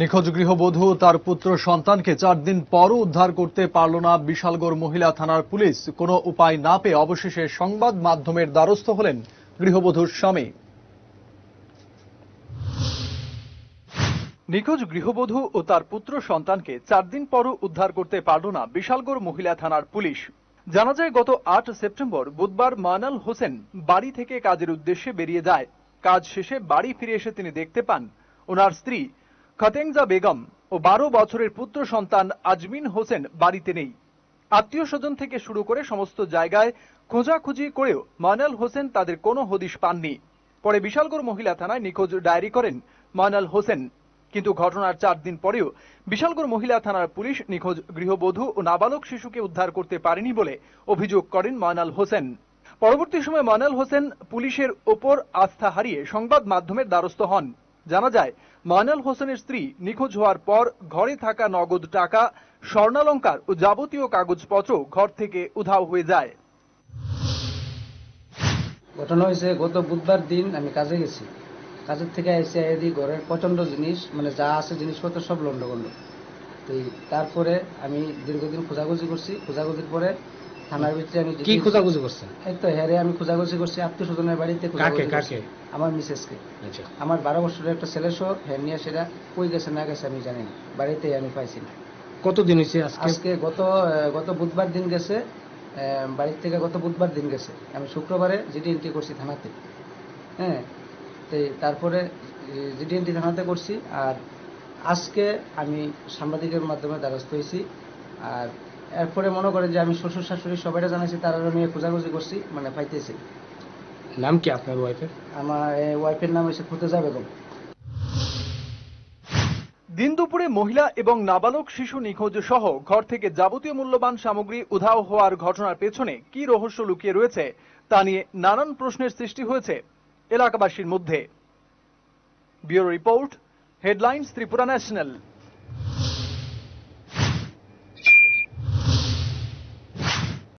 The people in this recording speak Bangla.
নিখোঁজ গৃহবধূ তার পুত্র সন্তানকে চার দিন পরও উদ্ধার করতে পারল না বিশালগড় মহিলা থানার পুলিশ কোনো উপায় না পেয়ে অবশেষে সংবাদ মাধ্যমের দ্বারস্থ হলেন গৃহবধূর স্বামী নিখোঁজ গৃহবধূ ও তার পুত্র সন্তানকে চার দিন পরও উদ্ধার করতে পারল না বিশালগড় মহিলা থানার পুলিশ জানা যায় গত আট সেপ্টেম্বর বুধবার মানাল হোসেন বাড়ি থেকে কাজের উদ্দেশ্যে বেরিয়ে যায় কাজ শেষে বাড়ি ফিরে এসে তিনি দেখতে পান ওনার স্ত্রী খতেংজা বেগম ও বারো বছরের পুত্র সন্তান আজমিন হোসেন বাড়িতে নেই আত্মীয় স্বজন থেকে শুরু করে সমস্ত জায়গায় খোঁজাখুঁজি করেও মানাল হোসেন তাদের কোনো হদিশ পাননি পরে বিশালগড় মহিলা থানায় নিখোঁজ ডায়েরি করেন মানাল হোসেন কিন্তু ঘটনার চার দিন পরেও বিশালগড় মহিলা থানার পুলিশ নিখোঁজ গৃহবধূ ও নাবালক শিশুকে উদ্ধার করতে পারেনি বলে অভিযোগ করেন মানাল হোসেন পরবর্তী সময় মানাল হোসেন পুলিশের ওপর আস্থা হারিয়ে সংবাদ মাধ্যমের দ্বারস্থ হন জানা যায় মানাল হোসেনের স্ত্রী নিখোঁজ হওয়ার পর ঘরে থাকা নগদ টাকা স্বর্ণালঙ্কার ও যাবতীয় কাগজপত্র ঘর থেকে উধাও হয়ে যায় ঘটনা হয়েছে গত বুধবার দিন আমি কাজে গেছি কাজের থেকে এসে এদি ঘরের প্রচণ্ড জিনিস মানে যা আছে জিনিসপত্র সব লন্ডগন্ড তো তারপরে আমি দীর্ঘদিন খোঁজাখুঁজি করছি খোঁজাখুঁজির পরে থানার ভিতরে আমি কি খোঁজাখুঁজি করছেন এই তো আমি খোঁজাখুঁজি করছি আত্মীয় স্বজনের বাড়িতে আমার মিসেসকে আচ্ছা। আমার বারো বছরের একটা ছেলে সহ হ্যাঁ, নিয়ে সেটা কই গেছে না গেছে আমি জানি না বাড়িতে আমি পাইছি না কতদিন হয়েছে আজকে গত গত বুধবার দিন গেছে বাড়ির থেকে গত বুধবার দিন গেছে আমি শুক্রবারে জিডি এন্ট্রি করছি থানাতে হ্যাঁ তো তারপরে জিডি এন্ট্রি থানাতে করছি আর আজকে আমি সাংবাদিকের মাধ্যমে দ্বারস্থ হয়েছি আর এরপরে মনে করেন যে আমি শ্বশুর শাশুড়ি সবাইটা জানাইছি তারা নিয়ে খোঁজাখুঁজি করছি মানে পাইতেছি নাম কি আপনার ওয়াইফের আমার ওয়াইফের নাম হচ্ছে ফুতেজা বেগম দিন দুপুরে মহিলা এবং নাবালক শিশু নিখোঁজ সহ ঘর থেকে যাবতীয় মূল্যবান সামগ্রী উধাও হওয়ার ঘটনার পেছনে কি রহস্য লুকিয়ে রয়েছে তা নিয়ে নানান প্রশ্নের সৃষ্টি হয়েছে এলাকাবাসীর মধ্যে bureau report headlines Tripura national